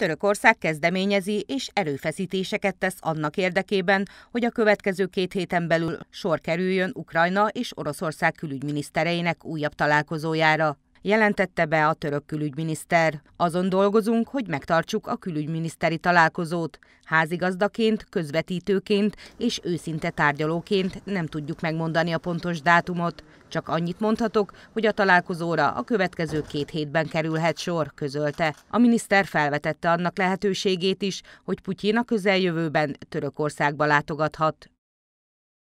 Törökország kezdeményezi és erőfeszítéseket tesz annak érdekében, hogy a következő két héten belül sor kerüljön Ukrajna és Oroszország külügyminisztereinek újabb találkozójára jelentette be a török külügyminiszter. Azon dolgozunk, hogy megtartsuk a külügyminiszteri találkozót. Házigazdaként, közvetítőként és őszinte tárgyalóként nem tudjuk megmondani a pontos dátumot. Csak annyit mondhatok, hogy a találkozóra a következő két hétben kerülhet sor, közölte. A miniszter felvetette annak lehetőségét is, hogy Putyin a közeljövőben Törökországba látogathat.